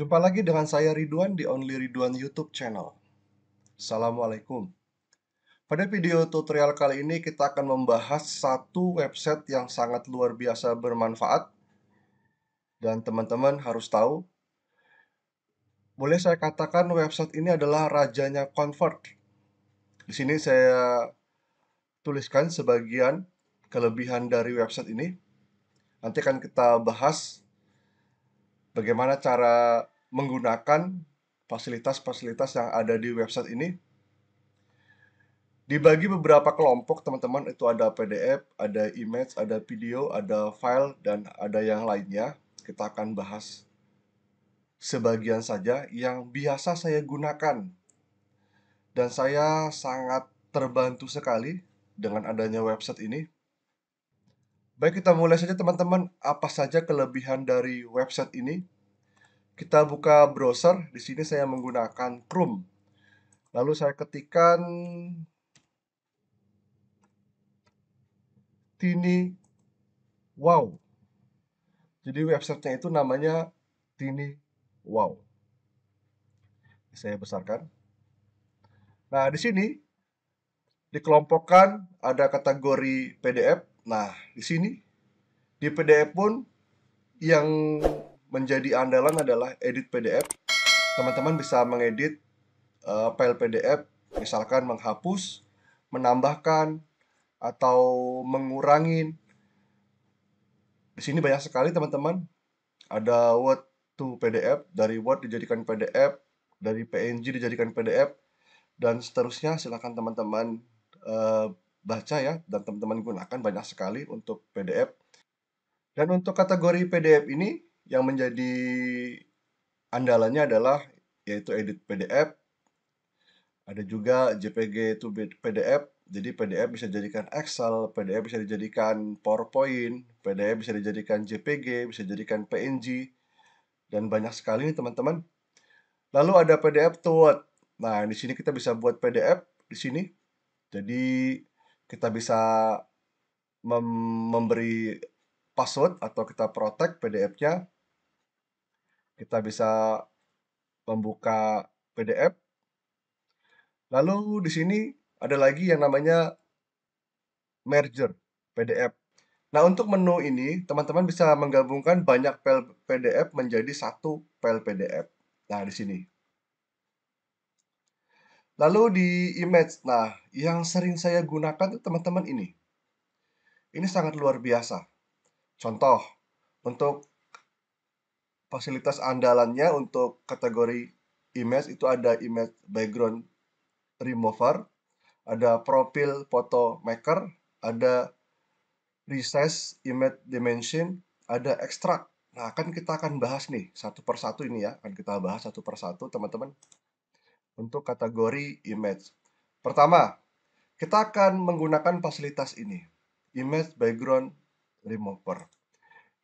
Jumpa lagi dengan saya Ridwan di Only Ridwan YouTube channel. Assalamualaikum. Pada video tutorial kali ini kita akan membahas satu website yang sangat luar biasa bermanfaat dan teman-teman harus tahu boleh saya katakan website ini adalah rajanya convert. Di sini saya tuliskan sebagian kelebihan dari website ini. Nanti akan kita bahas bagaimana cara menggunakan fasilitas-fasilitas yang ada di website ini. Dibagi beberapa kelompok, teman-teman, itu ada PDF, ada image, ada video, ada file, dan ada yang lainnya. Kita akan bahas sebagian saja yang biasa saya gunakan. Dan saya sangat terbantu sekali dengan adanya website ini Baik, kita mulai saja teman-teman apa saja kelebihan dari website ini. Kita buka browser, di sini saya menggunakan Chrome. Lalu saya ketikkan Tini Wow. Jadi websitenya itu namanya Tini Wow. Saya besarkan. Nah, di sini dikelompokkan ada kategori PDF, Nah, di sini di PDF pun yang menjadi andalan adalah edit PDF. Teman-teman bisa mengedit uh, file PDF, misalkan menghapus, menambahkan, atau mengurangi. Di sini banyak sekali teman-teman. Ada Word to PDF, dari Word dijadikan PDF, dari PNG dijadikan PDF, dan seterusnya. Silahkan teman-teman uh, baca ya dan teman-teman gunakan banyak sekali untuk PDF. Dan untuk kategori PDF ini yang menjadi andalannya adalah yaitu edit PDF. Ada juga JPG to PDF. Jadi PDF bisa dijadikan Excel, PDF bisa dijadikan PowerPoint, PDF bisa dijadikan JPG, bisa dijadikan PNG, dan banyak sekali nih teman-teman. Lalu ada PDF to Word. Nah, di sini kita bisa buat PDF di sini. Jadi kita bisa mem memberi password atau kita protect PDF-nya. Kita bisa membuka PDF. Lalu di sini ada lagi yang namanya merger PDF. Nah, untuk menu ini, teman-teman bisa menggabungkan banyak file PDF menjadi satu file PDF. Nah, di sini. Lalu di image, nah yang sering saya gunakan itu teman-teman ini. Ini sangat luar biasa. Contoh, untuk fasilitas andalannya untuk kategori image itu ada image background remover, ada profil photo maker, ada resize image dimension, ada extract. Nah, akan kita akan bahas nih satu persatu ini ya, akan kita bahas satu persatu teman-teman untuk kategori image. Pertama, kita akan menggunakan fasilitas ini, Image Background Remover.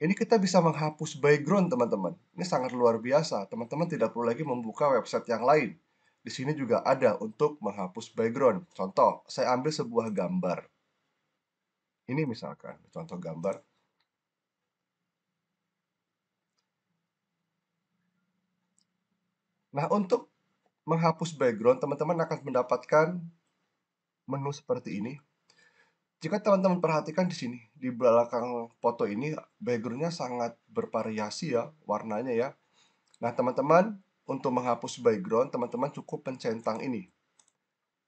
Ini kita bisa menghapus background, teman-teman. Ini sangat luar biasa. Teman-teman tidak perlu lagi membuka website yang lain. Di sini juga ada untuk menghapus background. Contoh, saya ambil sebuah gambar. Ini misalkan, contoh gambar. Nah, untuk menghapus background, teman-teman akan mendapatkan menu seperti ini. Jika teman-teman perhatikan di sini, di belakang foto ini backgroundnya sangat bervariasi ya warnanya ya. Nah teman-teman, untuk menghapus background, teman-teman cukup pencentang ini.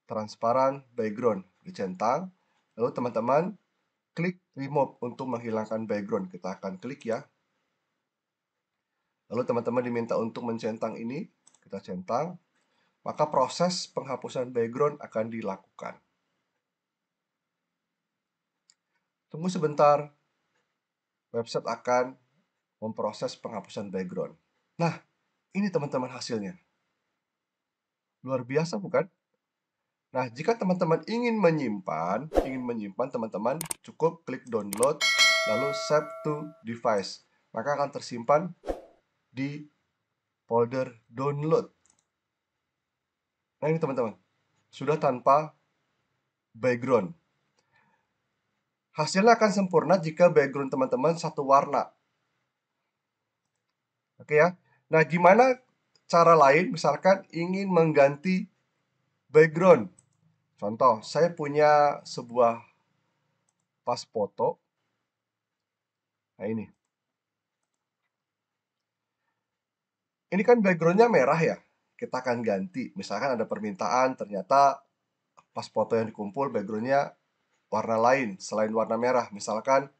Transparan background, dicentang. Lalu teman-teman klik remove untuk menghilangkan background. Kita akan klik ya. Lalu teman-teman diminta untuk mencentang ini. Kita centang maka proses penghapusan background akan dilakukan. Tunggu sebentar, website akan memproses penghapusan background. Nah, ini teman-teman hasilnya. Luar biasa bukan? Nah, jika teman-teman ingin menyimpan, ingin menyimpan teman-teman cukup klik download lalu save to device. Maka akan tersimpan di folder download. Nah ini teman-teman, sudah tanpa background. Hasilnya akan sempurna jika background teman-teman satu warna. Oke ya. Nah gimana cara lain misalkan ingin mengganti background. Contoh, saya punya sebuah pas foto. Nah ini. Ini kan backgroundnya merah ya kita akan ganti. Misalkan ada permintaan, ternyata pas foto yang dikumpul backgroundnya warna lain selain warna merah, misalkan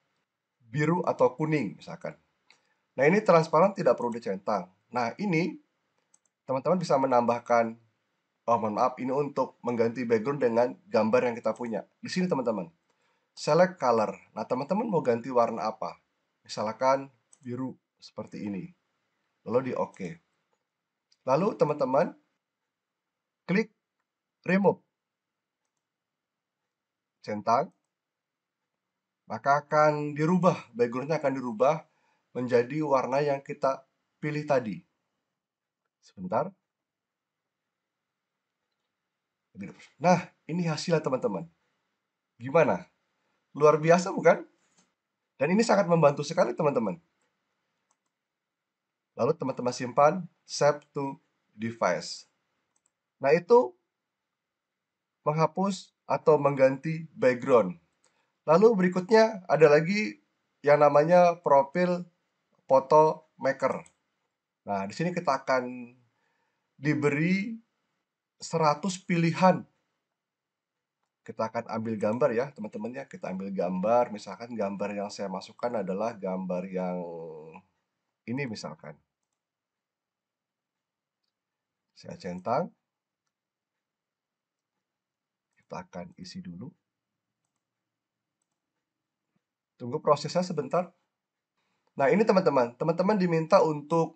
biru atau kuning, misalkan. Nah ini transparan tidak perlu dicentang. Nah ini teman-teman bisa menambahkan, oh mohon maaf, ini untuk mengganti background dengan gambar yang kita punya. Di sini teman-teman, select color. Nah teman-teman mau ganti warna apa? Misalkan biru seperti ini. Lalu di OK. Lalu teman-teman klik remove centang maka akan dirubah backgroundnya akan dirubah menjadi warna yang kita pilih tadi sebentar nah ini hasilnya teman-teman gimana luar biasa bukan dan ini sangat membantu sekali teman-teman lalu teman-teman simpan save to device. Nah, itu menghapus atau mengganti background. Lalu berikutnya ada lagi yang namanya profil foto maker. Nah, di sini kita akan diberi 100 pilihan. Kita akan ambil gambar ya, teman-teman ya. Kita ambil gambar, misalkan gambar yang saya masukkan adalah gambar yang ini misalkan saya centang kita akan isi dulu tunggu prosesnya sebentar nah ini teman-teman teman-teman diminta untuk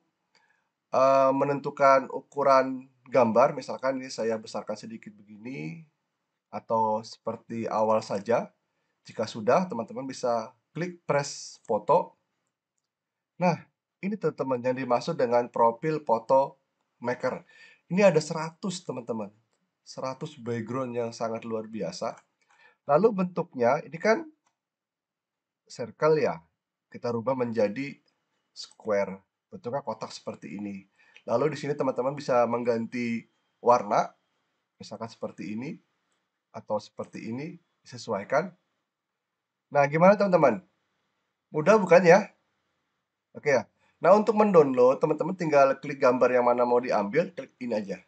uh, menentukan ukuran gambar misalkan ini saya besarkan sedikit begini atau seperti awal saja jika sudah teman-teman bisa klik press foto nah ini teman-teman yang dimaksud dengan profil foto maker ini ada 100 teman-teman. 100 background yang sangat luar biasa. Lalu bentuknya ini kan circle ya. Kita rubah menjadi square. Bentuknya kotak seperti ini. Lalu di sini teman-teman bisa mengganti warna misalkan seperti ini atau seperti ini disesuaikan. Nah, gimana teman-teman? Mudah bukan ya? Oke ya. Nah, untuk mendownload, teman-teman tinggal klik gambar yang mana mau diambil, klik ini aja.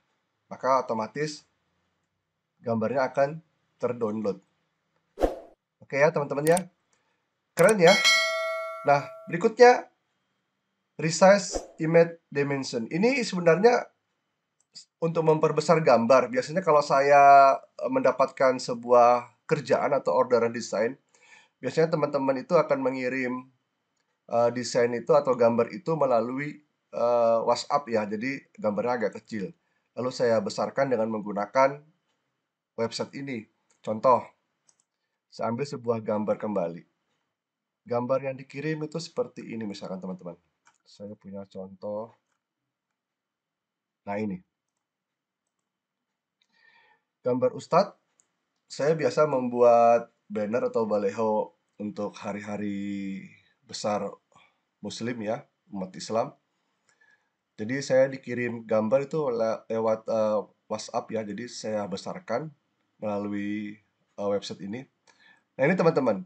Maka otomatis gambarnya akan terdownload. Oke ya, teman-teman ya. Keren ya. Nah, berikutnya resize image dimension. Ini sebenarnya untuk memperbesar gambar. Biasanya kalau saya eh, mendapatkan sebuah kerjaan atau orderan desain, biasanya teman-teman itu akan mengirim uh, desain itu atau gambar itu melalui uh, WhatsApp ya, jadi gambarnya agak kecil. Lalu saya besarkan dengan menggunakan website ini. Contoh, saya ambil sebuah gambar kembali. Gambar yang dikirim itu seperti ini misalkan teman-teman. Saya punya contoh. Nah ini. Gambar Ustadz, saya biasa membuat banner atau baleho untuk hari-hari besar muslim ya, umat Islam. Jadi saya dikirim gambar itu lewat uh, WhatsApp ya, jadi saya besarkan melalui uh, website ini. Nah ini teman-teman,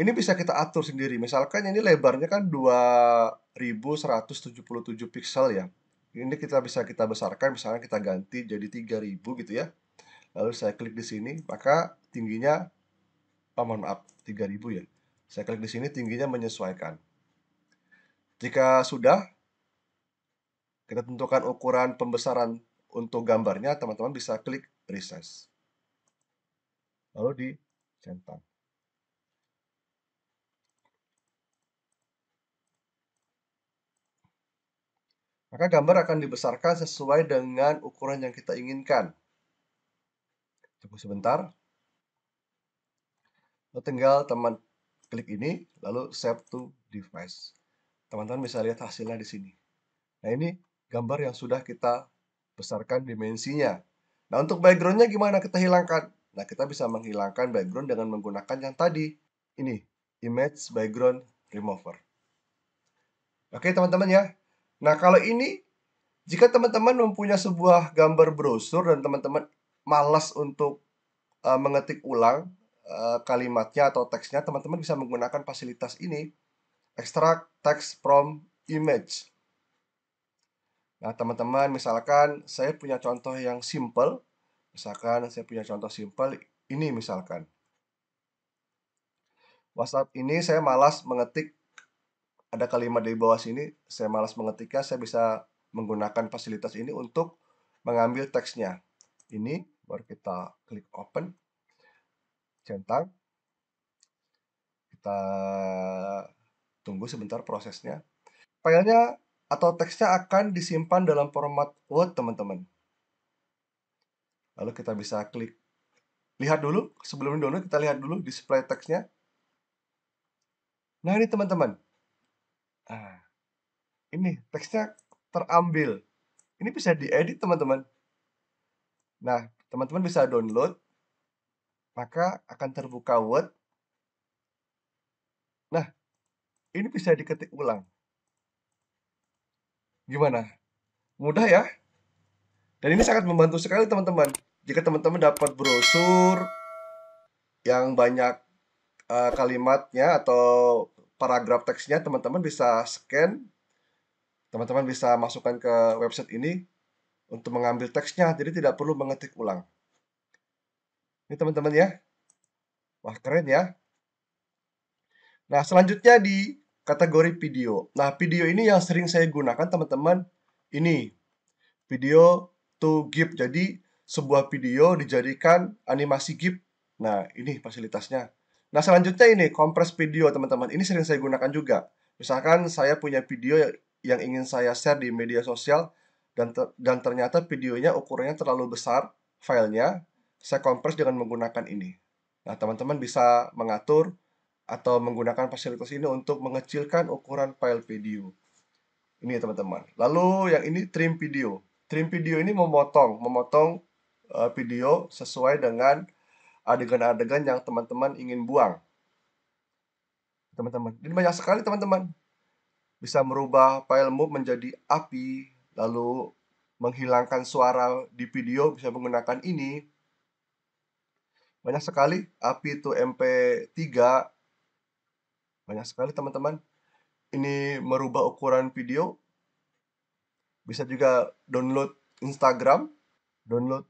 ini bisa kita atur sendiri. Misalkan ini lebarnya kan 2177 pixel ya. Ini kita bisa kita besarkan, misalnya kita ganti jadi 3000 gitu ya. Lalu saya klik di sini, maka tingginya, oh mohon maaf, 3000 ya. Saya klik di sini tingginya menyesuaikan. Jika sudah, kita tentukan ukuran pembesaran untuk gambarnya, teman-teman bisa klik resize. Lalu di centang. Maka gambar akan dibesarkan sesuai dengan ukuran yang kita inginkan. Tunggu sebentar. tinggal teman klik ini, lalu save to device. Teman-teman bisa lihat hasilnya di sini. Nah, ini gambar yang sudah kita besarkan dimensinya. Nah, untuk backgroundnya gimana kita hilangkan? Nah, kita bisa menghilangkan background dengan menggunakan yang tadi. Ini, Image Background Remover. Oke, teman-teman ya. Nah, kalau ini, jika teman-teman mempunyai sebuah gambar brosur dan teman-teman malas untuk uh, mengetik ulang Eh, kalimatnya atau teksnya, teman-teman bisa menggunakan fasilitas ini, extract text from image. Nah, teman-teman, misalkan saya punya contoh yang simple, misalkan saya punya contoh simple ini misalkan. WhatsApp ini saya malas mengetik ada kalimat di bawah sini, saya malas mengetiknya, saya bisa menggunakan fasilitas ini untuk mengambil teksnya. Ini baru kita klik open centang. Kita tunggu sebentar prosesnya. Filenya atau teksnya akan disimpan dalam format Word, teman-teman. Lalu kita bisa klik. Lihat dulu, sebelum download kita lihat dulu display teksnya. Nah, ini teman-teman. Ah, ini teksnya terambil. Ini bisa diedit, teman-teman. Nah, teman-teman bisa download maka akan terbuka Word. Nah, ini bisa diketik ulang. Gimana? Mudah ya? Dan ini sangat membantu sekali teman-teman. Jika teman-teman dapat brosur yang banyak uh, kalimatnya atau paragraf teksnya, teman-teman bisa scan. Teman-teman bisa masukkan ke website ini untuk mengambil teksnya, jadi tidak perlu mengetik ulang. Ini teman-teman ya. Wah, keren ya. Nah, selanjutnya di kategori video. Nah, video ini yang sering saya gunakan teman-teman ini. Video to GIF. Jadi, sebuah video dijadikan animasi GIF. Nah, ini fasilitasnya. Nah, selanjutnya ini kompres video teman-teman. Ini sering saya gunakan juga. Misalkan saya punya video yang ingin saya share di media sosial dan ter dan ternyata videonya ukurannya terlalu besar filenya saya kompres dengan menggunakan ini. Nah, teman-teman bisa mengatur atau menggunakan fasilitas ini untuk mengecilkan ukuran file video. Ini ya, teman-teman. Lalu yang ini trim video. Trim video ini memotong, memotong uh, video sesuai dengan adegan-adegan yang teman-teman ingin buang. Teman-teman, ini banyak sekali teman-teman. Bisa merubah file move menjadi api, lalu menghilangkan suara di video bisa menggunakan ini banyak sekali API itu MP3 banyak sekali teman-teman ini merubah ukuran video bisa juga download Instagram download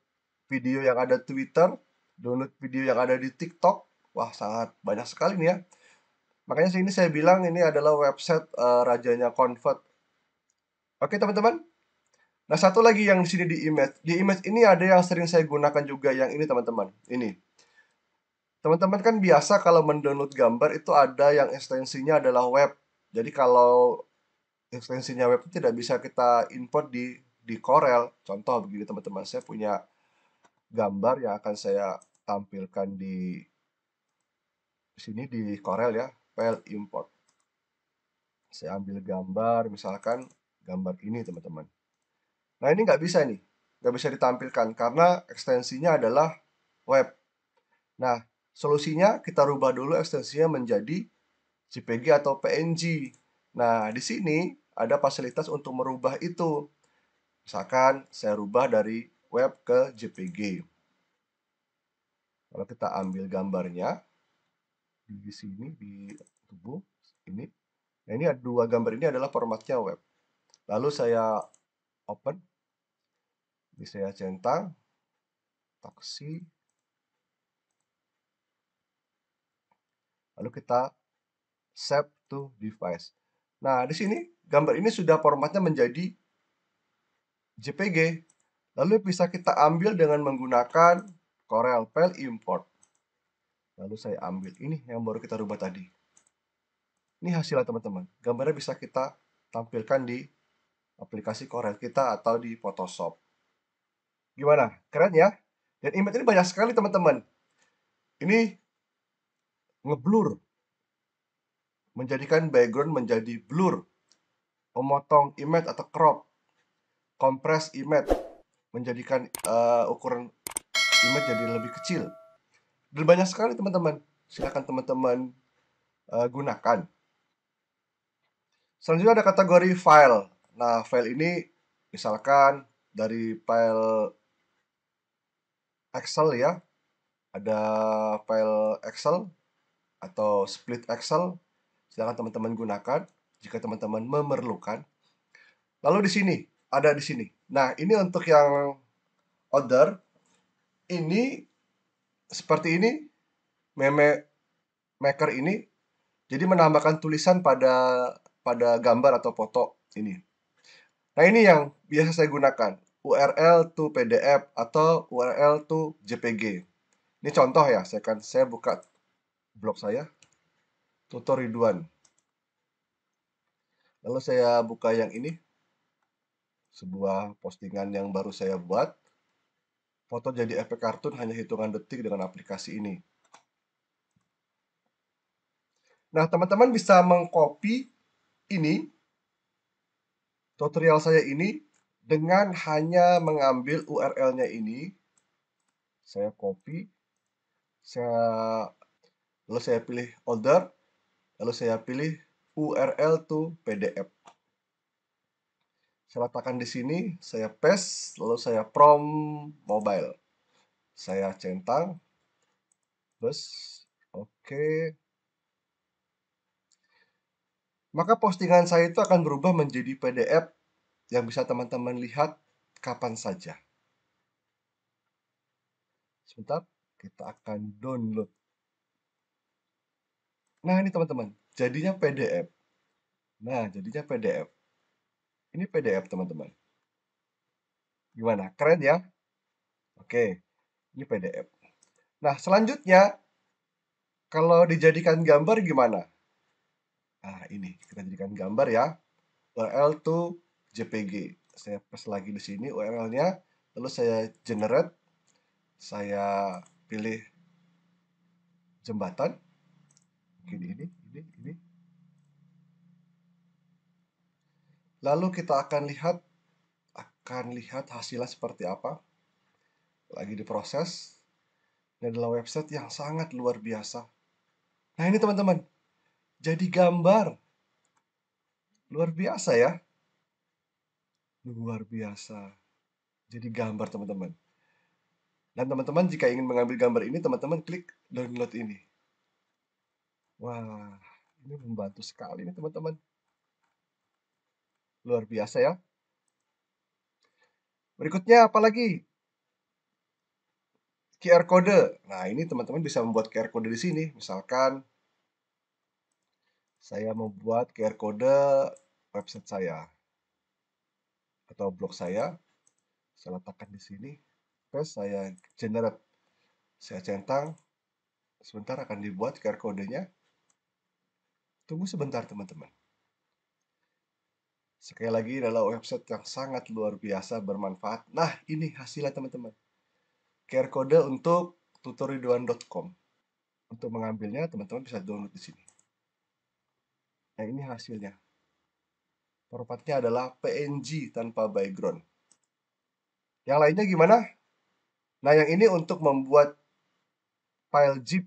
video yang ada Twitter download video yang ada di TikTok wah sangat banyak sekali nih ya makanya sini saya bilang ini adalah website uh, rajanya convert oke teman-teman Nah, satu lagi yang di sini di image. Di image ini ada yang sering saya gunakan juga yang ini, teman-teman. Ini teman-teman kan biasa kalau mendownload gambar itu ada yang ekstensinya adalah web. Jadi kalau ekstensinya web itu tidak bisa kita import di di Corel. Contoh begini teman-teman, saya punya gambar yang akan saya tampilkan di sini di Corel ya, file import. Saya ambil gambar, misalkan gambar ini teman-teman. Nah ini nggak bisa nih, nggak bisa ditampilkan karena ekstensinya adalah web. Nah Solusinya kita rubah dulu ekstensinya menjadi JPG atau PNG. Nah, di sini ada fasilitas untuk merubah itu. Misalkan saya rubah dari web ke JPG. Kalau kita ambil gambarnya di sini di tubuh ini. Nah, ini ada dua gambar ini adalah formatnya web. Lalu saya open. Ini saya centang taksi lalu kita save to device. Nah, di sini gambar ini sudah formatnya menjadi JPG. Lalu bisa kita ambil dengan menggunakan Corel File Import. Lalu saya ambil ini yang baru kita rubah tadi. Ini hasilnya teman-teman. Gambarnya bisa kita tampilkan di aplikasi Corel kita atau di Photoshop. Gimana? Keren ya? Dan image ini banyak sekali teman-teman. Ini ngeblur menjadikan background menjadi blur memotong image atau crop compress image menjadikan uh, ukuran image jadi lebih kecil dan banyak sekali teman-teman silahkan teman-teman uh, gunakan selanjutnya ada kategori file nah file ini misalkan dari file Excel ya ada file Excel atau split Excel, silakan teman-teman gunakan jika teman-teman memerlukan. Lalu di sini, ada di sini. Nah, ini untuk yang order, ini seperti ini, meme maker ini, jadi menambahkan tulisan pada pada gambar atau foto ini. Nah, ini yang biasa saya gunakan. URL to PDF atau URL to JPG. Ini contoh ya, saya akan saya buka blog saya, tutor Ridwan. Lalu saya buka yang ini, sebuah postingan yang baru saya buat. Foto jadi efek kartun hanya hitungan detik dengan aplikasi ini. Nah, teman-teman bisa mengcopy ini, tutorial saya ini, dengan hanya mengambil URL-nya ini. Saya copy, saya lalu saya pilih order, lalu saya pilih URL to PDF. Saya letakkan di sini, saya paste, lalu saya prom mobile. Saya centang, terus oke. Okay. Maka postingan saya itu akan berubah menjadi PDF yang bisa teman-teman lihat kapan saja. Sebentar, kita akan download Nah ini teman-teman, jadinya PDF. Nah, jadinya PDF. Ini PDF teman-teman. Gimana? Keren ya? Oke, ini PDF. Nah, selanjutnya, kalau dijadikan gambar gimana? Nah, ini kita jadikan gambar ya. URL to JPG. Saya paste lagi di sini URL-nya. Lalu saya generate. Saya pilih jembatan ini ini ini ini lalu kita akan lihat akan lihat hasilnya seperti apa lagi diproses ini adalah website yang sangat luar biasa nah ini teman-teman jadi gambar luar biasa ya luar biasa jadi gambar teman-teman dan teman-teman jika ingin mengambil gambar ini teman-teman klik download ini Wah, ini membantu sekali nih teman-teman. Luar biasa ya. Berikutnya apalagi? QR kode. Nah, ini teman-teman bisa membuat QR kode di sini. Misalkan saya membuat QR kode website saya atau blog saya. Saya letakkan di sini. Terus saya generate. Saya centang. Sebentar akan dibuat QR kodenya. Tunggu sebentar teman-teman. Sekali lagi adalah website yang sangat luar biasa bermanfaat. Nah, ini hasilnya teman-teman. QR code untuk tutorial.com. Untuk mengambilnya, teman-teman bisa download di sini. Nah, ini hasilnya. Formatnya adalah PNG tanpa background. Yang lainnya gimana? Nah, yang ini untuk membuat file zip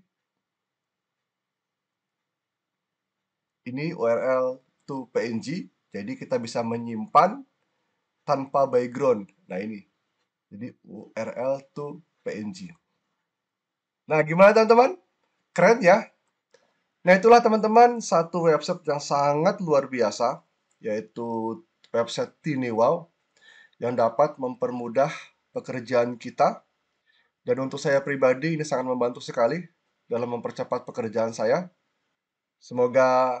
ini URL to PNG jadi kita bisa menyimpan tanpa background nah ini jadi URL to PNG nah gimana teman-teman keren ya nah itulah teman-teman satu website yang sangat luar biasa yaitu website Tiniwow yang dapat mempermudah pekerjaan kita dan untuk saya pribadi ini sangat membantu sekali dalam mempercepat pekerjaan saya. Semoga